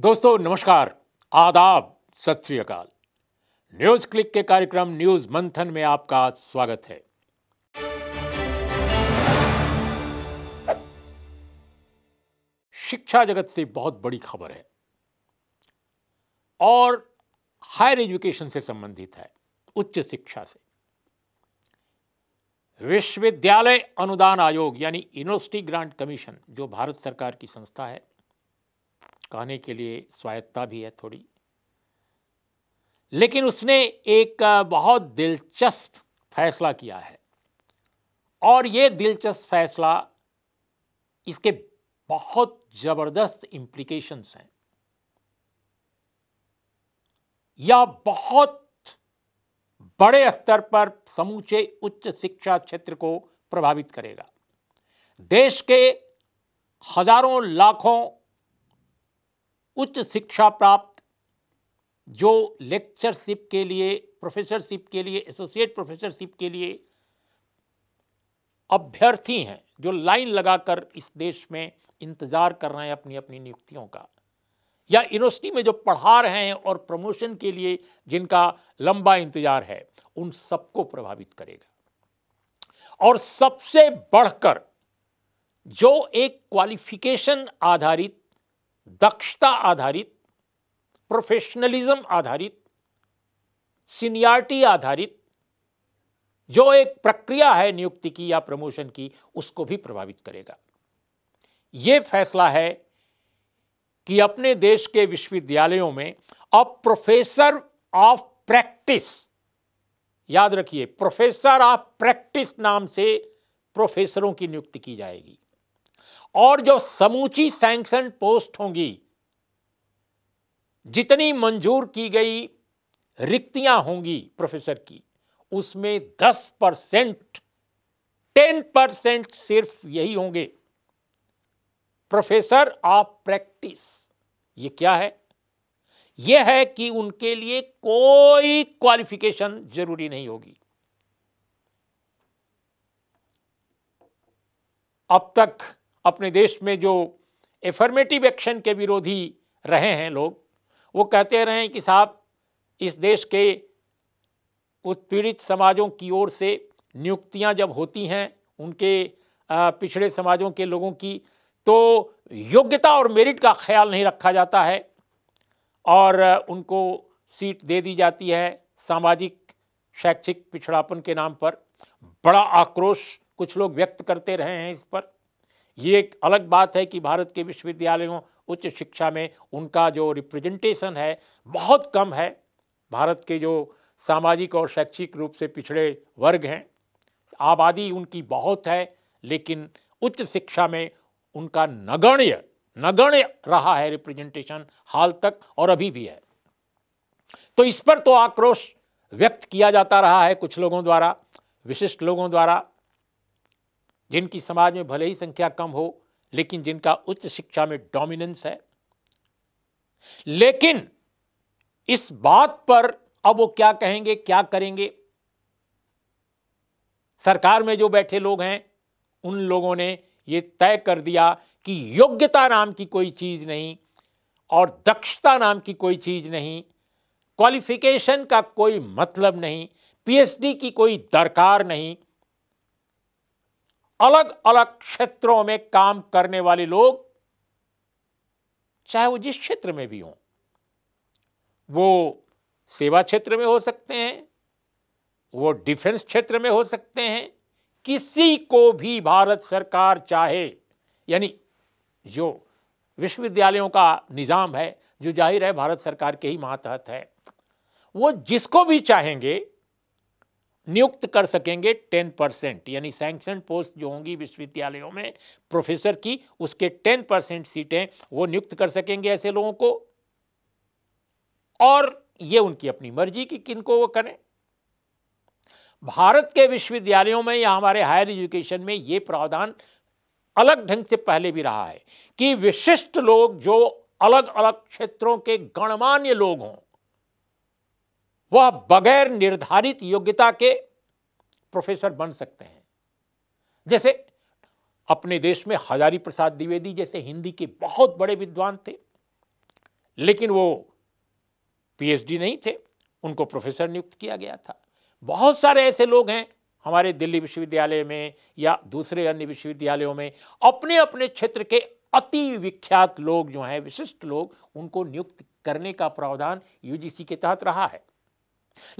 दोस्तों नमस्कार आदाब सत श्रीकाल न्यूज क्लिक के कार्यक्रम न्यूज मंथन में आपका स्वागत है शिक्षा जगत से बहुत बड़ी खबर है और हायर एजुकेशन से संबंधित है उच्च शिक्षा से विश्वविद्यालय अनुदान आयोग यानी यूनिवर्सिटी ग्रांट कमीशन जो भारत सरकार की संस्था है भटकाने के लिए स्वायत्ता भी है थोड़ी लेकिन उसने एक बहुत दिलचस्प फैसला किया है और ये दिलचस्प फैसला इसके बहुत ज़बरदस्त इम्प्लीकेशंस हैं या बहुत बड़े स्तर पर समूचे उच्च शिक्षा क्षेत्र को प्रभावित करेगा देश के हजारों लाखों उच्च शिक्षा प्राप्त जो लेक्चरशिप के लिए प्रोफेसरशिप के लिए एसोसिएट प्रोफेसरशिप के लिए अभ्यर्थी हैं जो लाइन लगाकर इस देश में इंतज़ार कर रहे हैं अपनी अपनी नियुक्तियों का या यूनिवर्सिटी में जो पढ़ा रहे हैं और प्रमोशन के लिए जिनका लंबा इंतज़ार है उन सबको प्रभावित करेगा और सबसे बढ़कर जो एक क्वालिफिकेशन आधारित दक्षता आधारित प्रोफेशनलिज्म आधारित सीनियरिटी आधारित जो एक प्रक्रिया है नियुक्ति की या प्रमोशन की उसको भी प्रभावित करेगा यह फैसला है कि अपने देश के विश्वविद्यालयों में अब प्रोफेसर ऑफ प्रैक्टिस याद रखिए प्रोफेसर ऑफ प्रैक्टिस नाम से प्रोफेसरों की नियुक्ति की जाएगी और जो समूची सैंक्शन पोस्ट होंगी जितनी मंजूर की गई रिक्तियां होंगी प्रोफेसर की उसमें 10 परसेंट टेन परसेंट सिर्फ यही होंगे प्रोफेसर ऑफ प्रैक्टिस ये क्या है यह है कि उनके लिए कोई क्वालिफिकेशन जरूरी नहीं होगी अब तक अपने देश में जो एफर्मेटिव एक्शन के विरोधी रहे हैं लोग वो कहते रहे हैं कि साहब इस देश के उत्पीड़ित समाजों की ओर से नियुक्तियां जब होती हैं उनके पिछड़े समाजों के लोगों की तो योग्यता और मेरिट का ख्याल नहीं रखा जाता है और उनको सीट दे दी जाती है सामाजिक शैक्षिक पिछड़ापन के नाम पर बड़ा आक्रोश कुछ लोग व्यक्त करते रहे हैं इस पर ये एक अलग बात है कि भारत के विश्वविद्यालयों उच्च शिक्षा में उनका जो रिप्रेजेंटेशन है बहुत कम है भारत के जो सामाजिक और शैक्षिक रूप से पिछड़े वर्ग हैं आबादी उनकी बहुत है लेकिन उच्च शिक्षा में उनका नगण्य नगण्य रहा है रिप्रेजेंटेशन हाल तक और अभी भी है तो इस पर तो आक्रोश व्यक्त किया जाता रहा है कुछ लोगों द्वारा विशिष्ट लोगों द्वारा जिनकी समाज में भले ही संख्या कम हो लेकिन जिनका उच्च शिक्षा में डोमिनेंस है लेकिन इस बात पर अब वो क्या कहेंगे क्या करेंगे सरकार में जो बैठे लोग हैं उन लोगों ने ये तय कर दिया कि योग्यता नाम की कोई चीज़ नहीं और दक्षता नाम की कोई चीज़ नहीं क्वालिफिकेशन का कोई मतलब नहीं पीएचडी की कोई दरकार नहीं अलग अलग क्षेत्रों में काम करने वाले लोग चाहे वो जिस क्षेत्र में भी हों वो सेवा क्षेत्र में हो सकते हैं वो डिफेंस क्षेत्र में हो सकते हैं किसी को भी भारत सरकार चाहे यानी जो विश्वविद्यालयों का निज़ाम है जो जाहिर है भारत सरकार के ही मातहत है वो जिसको भी चाहेंगे नियुक्त कर सकेंगे टेन परसेंट यानी सैंक्शन पोस्ट जो होंगी विश्वविद्यालयों में प्रोफेसर की उसके टेन परसेंट सीटें वो नियुक्त कर सकेंगे ऐसे लोगों को और ये उनकी अपनी मर्जी की किनको वो करें भारत के विश्वविद्यालयों में या हमारे हायर एजुकेशन में ये प्रावधान अलग ढंग से पहले भी रहा है कि विशिष्ट लोग जो अलग अलग क्षेत्रों के गणमान्य लोग हों वह बगैर निर्धारित योग्यता के प्रोफेसर बन सकते हैं जैसे अपने देश में हजारी प्रसाद द्विवेदी जैसे हिंदी के बहुत बड़े विद्वान थे लेकिन वो पीएचडी नहीं थे उनको प्रोफेसर नियुक्त किया गया था बहुत सारे ऐसे लोग हैं हमारे दिल्ली विश्वविद्यालय में या दूसरे अन्य विश्वविद्यालयों में अपने अपने क्षेत्र के अति विख्यात लोग जो हैं विशिष्ट लोग उनको नियुक्त करने का प्रावधान यूजीसी के तहत रहा है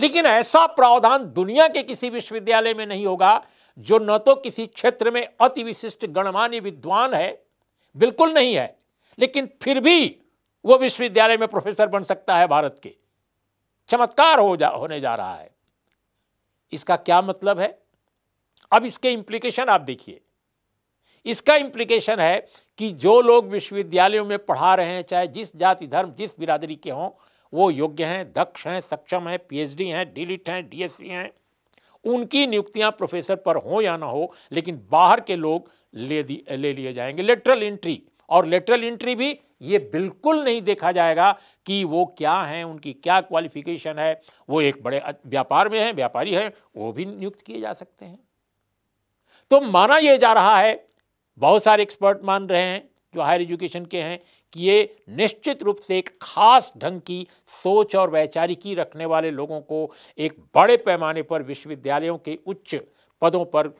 लेकिन ऐसा प्रावधान दुनिया के किसी विश्वविद्यालय में नहीं होगा जो न तो किसी क्षेत्र में अति विशिष्ट गणमान्य विद्वान है बिल्कुल नहीं है लेकिन फिर भी वो विश्वविद्यालय में प्रोफेसर बन सकता है भारत के चमत्कार हो जा होने जा रहा है इसका क्या मतलब है अब इसके इंप्लीकेशन आप देखिए इसका इंप्लीकेशन है कि जो लोग विश्वविद्यालयों में पढ़ा रहे हैं चाहे जिस जाति धर्म जिस बिरादरी के हों वो योग्य हैं दक्ष हैं सक्षम हैं पीएचडी हैं डीलिट e हैं डीएससी e हैं उनकी नियुक्तियां प्रोफेसर पर हो या ना हो लेकिन बाहर के लोग ले दी ले लिए जाएंगे लेटरल एंट्री और लेटरल एंट्री भी ये बिल्कुल नहीं देखा जाएगा कि वो क्या हैं उनकी क्या क्वालिफिकेशन है वो एक बड़े व्यापार में हैं व्यापारी हैं वो भी नियुक्त किए जा सकते हैं तो माना यह जा रहा है बहुत सारे एक्सपर्ट मान रहे हैं जो हायर एजुकेशन के हैं कि ये निश्चित रूप से एक खास ढंग की सोच और वैचारिकी रखने वाले लोगों को एक बड़े पैमाने पर विश्वविद्यालयों के उच्च पदों पर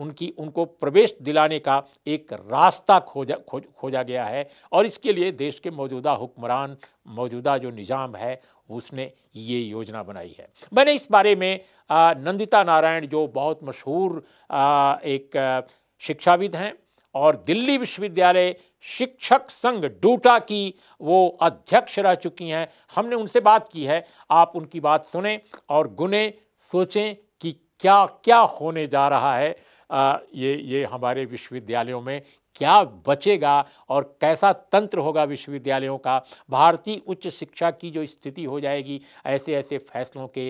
उनकी उनको प्रवेश दिलाने का एक रास्ता खोजा खो खोजा गया है और इसके लिए देश के मौजूदा हुक्मरान मौजूदा जो निज़ाम है उसने ये योजना बनाई है मैंने इस बारे में आ, नंदिता नारायण जो बहुत मशहूर एक शिक्षाविद हैं और दिल्ली विश्वविद्यालय शिक्षक संघ डूटा की वो अध्यक्ष रह चुकी हैं हमने उनसे बात की है आप उनकी बात सुने और गुने सोचें कि क्या क्या होने जा रहा है आ, ये ये हमारे विश्वविद्यालयों में क्या बचेगा और कैसा तंत्र होगा विश्वविद्यालयों का भारतीय उच्च शिक्षा की जो स्थिति हो जाएगी ऐसे ऐसे फैसलों के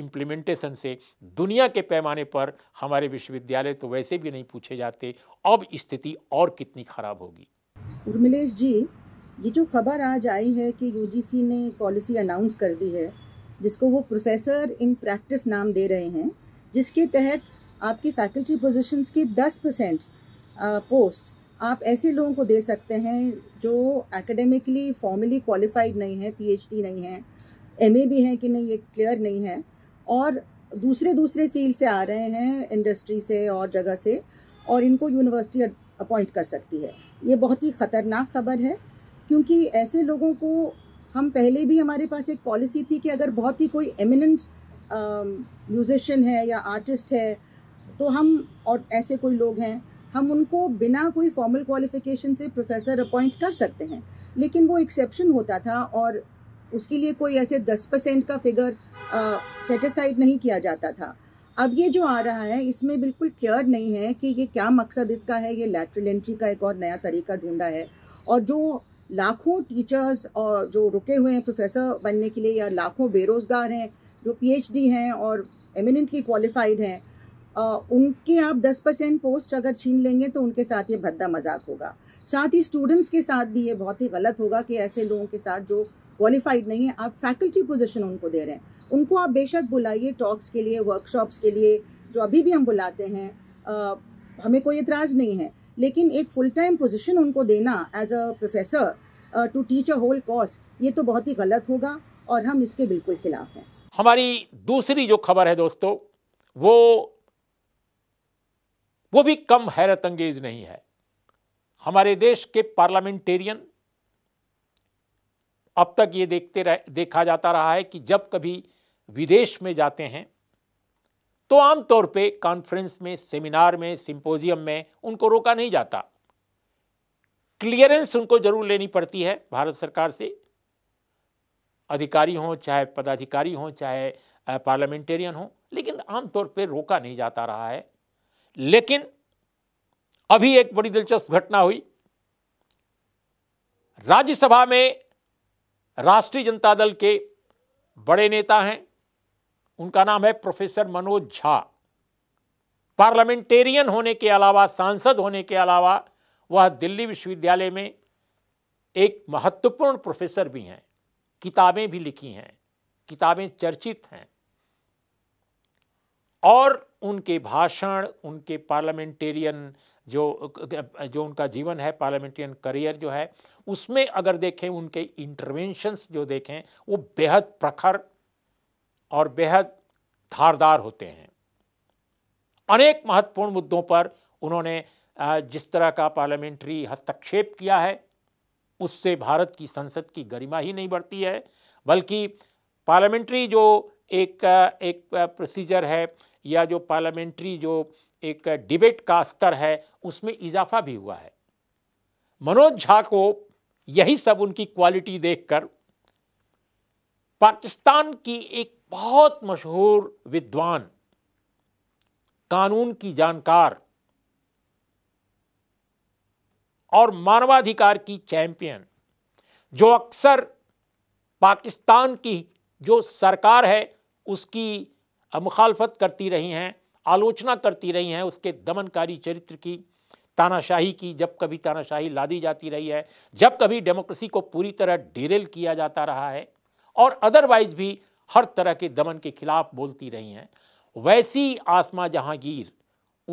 इम्प्लीमेंटेशन से दुनिया के पैमाने पर हमारे विश्वविद्यालय तो वैसे भी नहीं पूछे जाते अब स्थिति और कितनी खराब होगी उर्मिलेश जी ये जो खबर आज आई है कि यूजीसी ने पॉलिसी अनाउंस कर दी है जिसको वो प्रोफेसर इन प्रैक्टिस नाम दे रहे हैं जिसके तहत आपकी फैकल्टी पोजीशंस की 10 परसेंट पोस्ट आप ऐसे लोगों को दे सकते हैं जो एकेडमिकली फॉर्मली क्वालिफाइड नहीं है पीएचडी नहीं है एमए भी है कि नहीं ये क्लियर नहीं है और दूसरे दूसरे फील्ड से आ रहे हैं इंडस्ट्री से और जगह से और इनको यूनिवर्सिटी अपॉइंट कर सकती है ये बहुत ही ख़तरनाक खबर है क्योंकि ऐसे लोगों को हम पहले भी हमारे पास एक पॉलिसी थी कि अगर बहुत ही कोई एमिनेंट म्यूजिशन है या आर्टिस्ट है तो हम और ऐसे कोई लोग हैं हम उनको बिना कोई फॉर्मल क्वालिफिकेशन से प्रोफेसर अपॉइंट कर सकते हैं लेकिन वो एक्सेप्शन होता था और उसके लिए कोई ऐसे दस परसेंट का फिगर सेटिस्फाइड नहीं किया जाता था अब ये जो आ रहा है इसमें बिल्कुल क्लियर नहीं है कि ये क्या मकसद इसका है ये लैटरल एंट्री का एक और नया तरीका ढूंढा है और जो लाखों टीचर्स और जो रुके हुए हैं प्रोफेसर बनने के लिए या लाखों बेरोज़गार हैं जो पीएचडी हैं और एमिनेंटली क्वालिफाइड हैं उनके आप 10 परसेंट पोस्ट अगर छीन लेंगे तो उनके साथ ये भद्दा मजाक होगा साथ ही स्टूडेंट्स के साथ भी ये बहुत ही गलत होगा कि ऐसे लोगों के साथ जो क्वालिफाइड नहीं है आप फैकल्टी पोजिशन उनको दे रहे हैं उनको आप बेशक बुलाइए टॉक्स के लिए वर्कशॉप्स के लिए जो अभी भी हम बुलाते हैं आ, हमें कोई इतराज़ नहीं है लेकिन एक फुल टाइम पोजिशन उनको देना as a professor to teach a whole course ये तो बहुत ही गलत होगा और हम इसके बिल्कुल खिलाफ हैं हमारी दूसरी जो खबर है दोस्तों वो वो भी कम हैरत अंगेज नहीं है हमारे देश के पार्लियामेंटेरियन अब तक ये देखते रह देखा जाता रहा है कि जब कभी विदेश में जाते हैं तो आमतौर पे कॉन्फ्रेंस में सेमिनार में सिंपोजियम में उनको रोका नहीं जाता क्लियरेंस उनको जरूर लेनी पड़ती है भारत सरकार से अधिकारी हों चाहे पदाधिकारी हों चाहे पार्लियामेंटेरियन हों लेकिन आमतौर पर रोका नहीं जाता रहा है लेकिन अभी एक बड़ी दिलचस्प घटना हुई राज्यसभा में राष्ट्रीय जनता दल के बड़े नेता हैं उनका नाम है प्रोफेसर मनोज झा पार्लियामेंटेरियन होने के अलावा सांसद होने के अलावा वह दिल्ली विश्वविद्यालय में एक महत्वपूर्ण प्रोफेसर भी हैं किताबें भी लिखी हैं किताबें चर्चित हैं और उनके भाषण उनके पार्लियामेंटेरियन जो जो उनका जीवन है पार्लियामेंटेरियन करियर जो है उसमें अगर देखें उनके इंटरवेंशंस जो देखें वो बेहद प्रखर और बेहद धारदार होते हैं अनेक महत्वपूर्ण मुद्दों पर उन्होंने जिस तरह का पार्लियामेंट्री हस्तक्षेप किया है उससे भारत की संसद की गरिमा ही नहीं बढ़ती है बल्कि पार्लियामेंट्री जो एक एक प्रोसीजर है या जो पार्लियामेंट्री जो एक डिबेट का स्तर है उसमें इजाफा भी हुआ है मनोज झा को यही सब उनकी क्वालिटी देखकर पाकिस्तान की एक बहुत मशहूर विद्वान कानून की जानकार और मानवाधिकार की चैंपियन जो अक्सर पाकिस्तान की जो सरकार है उसकी मुखालफत करती रही हैं आलोचना करती रही हैं उसके दमनकारी चरित्र की तानाशाही की जब कभी तानाशाही लादी जाती रही है जब कभी डेमोक्रेसी को पूरी तरह डिरेल किया जाता रहा है और अदरवाइज भी हर तरह के दमन के खिलाफ बोलती रही हैं वैसी आसमा जहांगीर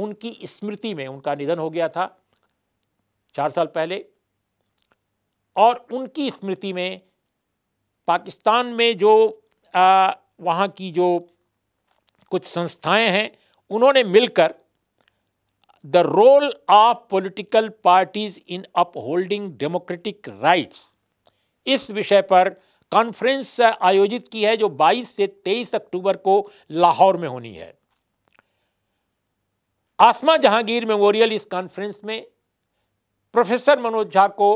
उनकी स्मृति में उनका निधन हो गया था चार साल पहले और उनकी स्मृति में पाकिस्तान में जो आ, वहाँ की जो कुछ संस्थाएं हैं उन्होंने मिलकर the role of political parties in upholding democratic rights इस विषय पर कॉन्फ्रेंस आयोजित की है जो 22 से 23 अक्टूबर को लाहौर में होनी है आसमा जहांगीर मेमोरियल इस कॉन्फ्रेंस में प्रोफेसर मनोज झा को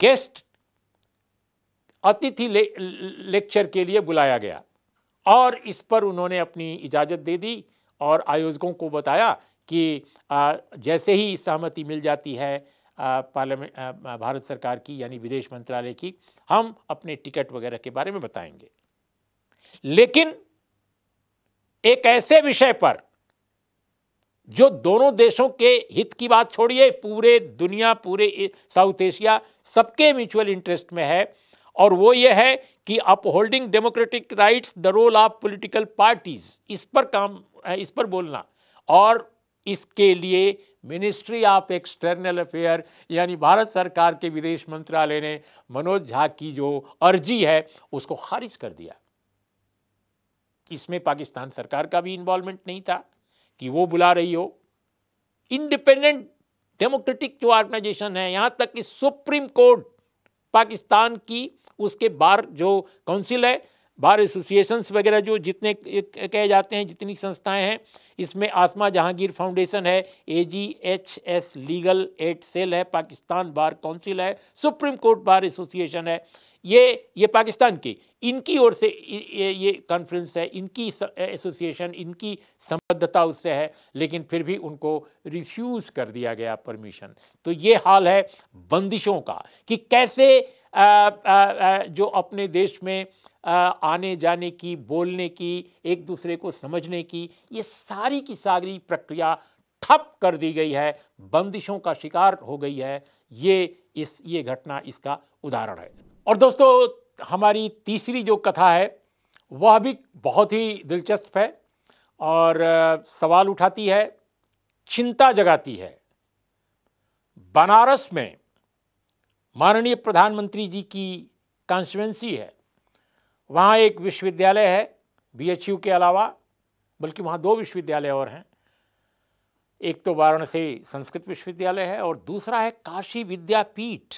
गेस्ट अतिथि ले, लेक्चर के लिए बुलाया गया और इस पर उन्होंने अपनी इजाज़त दे दी और आयोजकों को बताया कि आ, जैसे ही सहमति मिल जाती है पार्लियामेंट भारत सरकार की यानी विदेश मंत्रालय की हम अपने टिकट वगैरह के बारे में बताएंगे लेकिन एक ऐसे विषय पर जो दोनों देशों के हित की बात छोड़िए पूरे दुनिया पूरे साउथ एशिया सबके म्यूचुअल इंटरेस्ट में है और वो ये है कि upholding democratic rights the role of political parties इस पर काम इस पर बोलना और इसके लिए मिनिस्ट्री ऑफ एक्सटर्नल अफेयर यानी भारत सरकार के विदेश मंत्रालय ने मनोज झा की जो अर्जी है उसको खारिज कर दिया इसमें पाकिस्तान सरकार का भी इन्वॉल्वमेंट नहीं था कि वो बुला रही हो इंडिपेंडेंट डेमोक्रेटिक जो ऑर्गेनाइजेशन है यहां तक कि सुप्रीम कोर्ट पाकिस्तान की उसके बार जो काउंसिल है बार एसोसिएशंस वगैरह जो जितने कहे जाते हैं जितनी संस्थाएं हैं इसमें आसमा जहांगीर फाउंडेशन है A G H S legal aid cell है पाकिस्तान बार काउंसिल है सुप्रीम कोर्ट बार एसोसिएशन है ये ये पाकिस्तान की इनकी ओर से ये, ये कॉन्फ्रेंस है इनकी एसोसिएशन इनकी संबद्धता उससे है लेकिन फिर भी उनको रिफ्यूज़ कर दिया गया परमिशन तो ये हाल है बंदिशों का कि कैसे आ, आ, आ, जो अपने देश में आ, आने जाने की बोलने की एक दूसरे को समझने की ये सारी की सारी प्रक्रिया ठप कर दी गई है बंदिशों का शिकार हो गई है ये इस ये घटना इसका उदाहरण है और दोस्तों हमारी तीसरी जो कथा है वह भी बहुत ही दिलचस्प है और सवाल उठाती है चिंता जगाती है बनारस में माननीय प्रधानमंत्री जी की कॉन्स्टिटेंसी है वहाँ एक विश्वविद्यालय है बी के अलावा बल्कि वहाँ दो विश्वविद्यालय और हैं एक तो वाराणसी संस्कृत विश्वविद्यालय है और दूसरा है काशी विद्यापीठ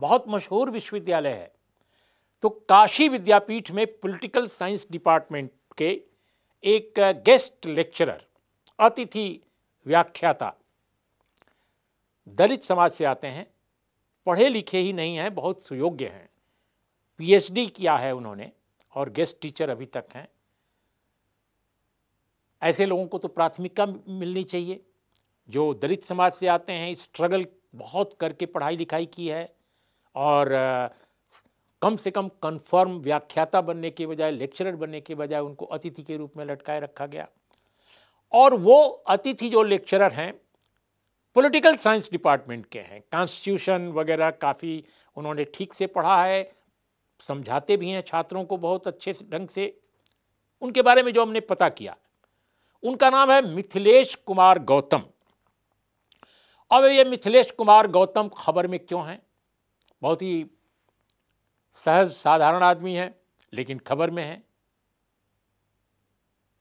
बहुत मशहूर विश्वविद्यालय है तो काशी विद्यापीठ में पॉलिटिकल साइंस डिपार्टमेंट के एक गेस्ट लेक्चरर अतिथि व्याख्याता दलित समाज से आते हैं पढ़े लिखे ही नहीं हैं बहुत सुयोग्य हैं पीएचडी किया है उन्होंने और गेस्ट टीचर अभी तक हैं ऐसे लोगों को तो प्राथमिकता मिलनी चाहिए जो दलित समाज से आते हैं स्ट्रगल बहुत करके पढ़ाई लिखाई की है और कम से कम कन्फर्म व्याख्याता बनने के बजाय लेक्चरर बनने के बजाय उनको अतिथि के रूप में लटकाए रखा गया और वो अतिथि जो लेक्चरर हैं पॉलिटिकल साइंस डिपार्टमेंट के हैं कॉन्स्टिट्यूशन वगैरह काफ़ी उन्होंने ठीक से पढ़ा है समझाते भी हैं छात्रों को बहुत अच्छे ढंग से उनके बारे में जो हमने पता किया उनका नाम है मिथिलेश कुमार गौतम अब ये मिथिलेश कुमार गौतम खबर में क्यों हैं बहुत ही सहज साधारण आदमी है लेकिन खबर में है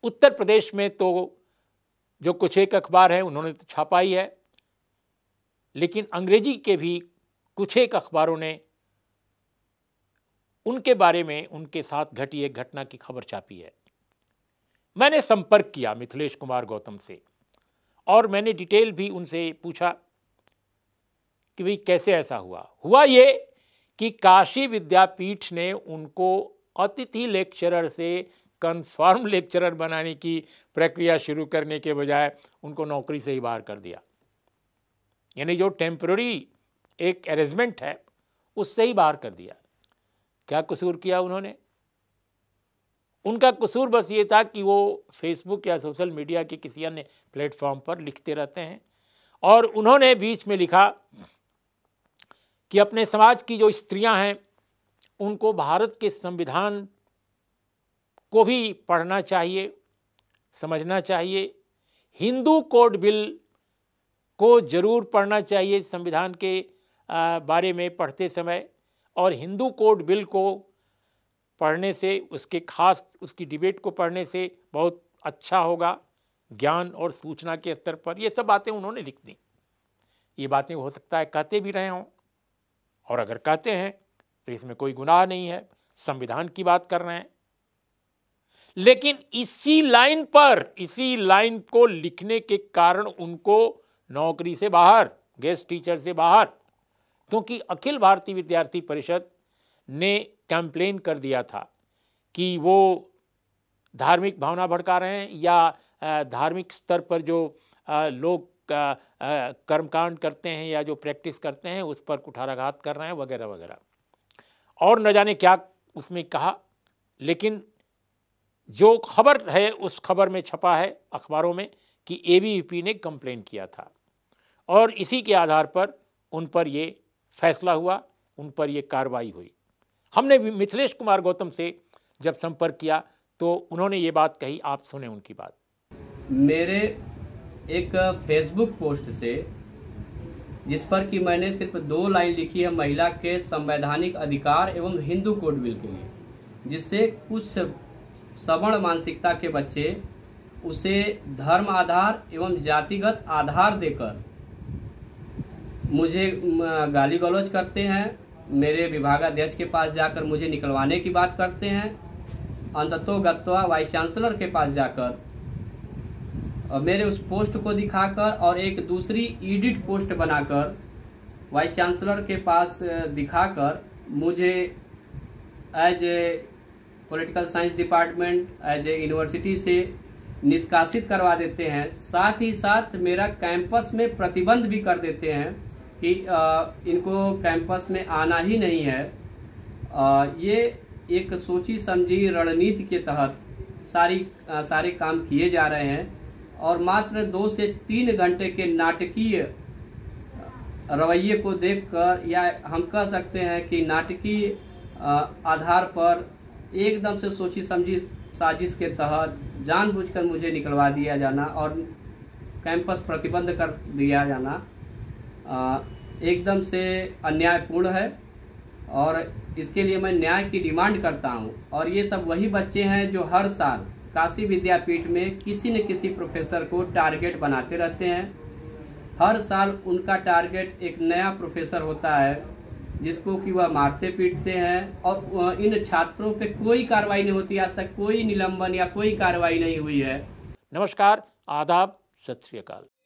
उत्तर प्रदेश में तो जो कुछ एक अखबार हैं उन्होंने तो छापा ही है लेकिन अंग्रेजी के भी कुछ एक अखबारों ने उनके बारे में उनके साथ घटी एक घटना की खबर छापी है मैंने संपर्क किया मिथिलेश कुमार गौतम से और मैंने डिटेल भी उनसे पूछा कि भाई कैसे ऐसा हुआ हुआ ये कि काशी विद्यापीठ ने उनको अतिथि लेक्चरर से कन्फर्म लेक्चरर बनाने की प्रक्रिया शुरू करने के बजाय उनको नौकरी से ही बाहर कर दिया यानी जो टेम्प्ररी एक अरेंजमेंट है उससे ही बाहर कर दिया क्या कसूर किया उन्होंने उनका कसूर बस ये था कि वो फेसबुक या सोशल मीडिया के किसी अन्य प्लेटफॉर्म पर लिखते रहते हैं और उन्होंने बीच में लिखा कि अपने समाज की जो स्त्रियां हैं उनको भारत के संविधान को भी पढ़ना चाहिए समझना चाहिए हिंदू कोड बिल को जरूर पढ़ना चाहिए संविधान के बारे में पढ़ते समय और हिंदू कोड बिल को पढ़ने से उसके खास उसकी डिबेट को पढ़ने से बहुत अच्छा होगा ज्ञान और सूचना के स्तर पर ये सब बातें उन्होंने लिख दी ये बातें हो सकता है कहते भी रहे हों और अगर कहते हैं तो इसमें कोई गुनाह नहीं है संविधान की बात कर रहे हैं लेकिन इसी लाइन पर इसी लाइन को लिखने के कारण उनको नौकरी से बाहर गेस्ट टीचर से बाहर क्योंकि अखिल भारतीय विद्यार्थी परिषद ने कंप्लेन कर दिया था कि वो धार्मिक भावना भड़का रहे हैं या धार्मिक स्तर पर जो लोग कर्मकांड करते हैं या जो प्रैक्टिस करते हैं उस पर कुठाराघात कर रहे हैं वगैरह वगैरह और न जाने क्या उसमें कहा लेकिन जो खबर है उस खबर में छपा है अखबारों में कि ए ने कंप्लेन किया था और इसी के आधार पर उन पर ये फैसला हुआ उन पर ये कार्रवाई हुई हमने भी मिथिलेश कुमार गौतम से जब संपर्क किया तो उन्होंने ये बात कही आप सुने उनकी बात मेरे एक फेसबुक पोस्ट से जिस पर कि मैंने सिर्फ दो लाइन लिखी है महिला के संवैधानिक अधिकार एवं हिंदू कोड बिल के लिए जिससे कुछ सवर्ण मानसिकता के बच्चे उसे धर्म आधार एवं जातिगत आधार देकर मुझे गाली गलौज करते हैं मेरे विभागाध्यक्ष के पास जाकर मुझे निकलवाने की बात करते हैं अंततो गत्वा वाइस चांसलर के पास जाकर मेरे उस पोस्ट को दिखाकर और एक दूसरी एडिट पोस्ट बनाकर वाइस चांसलर के पास दिखाकर मुझे as a political science department as a university से निष्कासित करवा देते हैं साथ ही साथ मेरा कैंपस में प्रतिबंध भी कर देते हैं कि इनको कैंपस में आना ही नहीं है ये एक सोची समझी रणनीति के तहत सारी सारे काम किए जा रहे हैं और मात्र दो से तीन घंटे के नाटकीय रवैये को देखकर या हम कह सकते हैं कि नाटकीय आधार पर एकदम से सोची समझी साजिश के तहत जानबूझकर मुझे निकलवा दिया जाना और कैंपस प्रतिबंध कर दिया जाना एकदम से अन्यायपूर्ण है और इसके लिए मैं न्याय की डिमांड करता हूँ और ये सब वही बच्चे हैं जो हर साल काशी विद्यापीठ में किसी न किसी प्रोफेसर को टारगेट बनाते रहते हैं हर साल उनका टारगेट एक नया प्रोफेसर होता है जिसको कि वह मारते पीटते हैं और इन छात्रों पे कोई कार्रवाई नहीं होती आज तक कोई निलंबन या कोई कार्रवाई नहीं हुई है नमस्कार आदाब सत श्रीकाल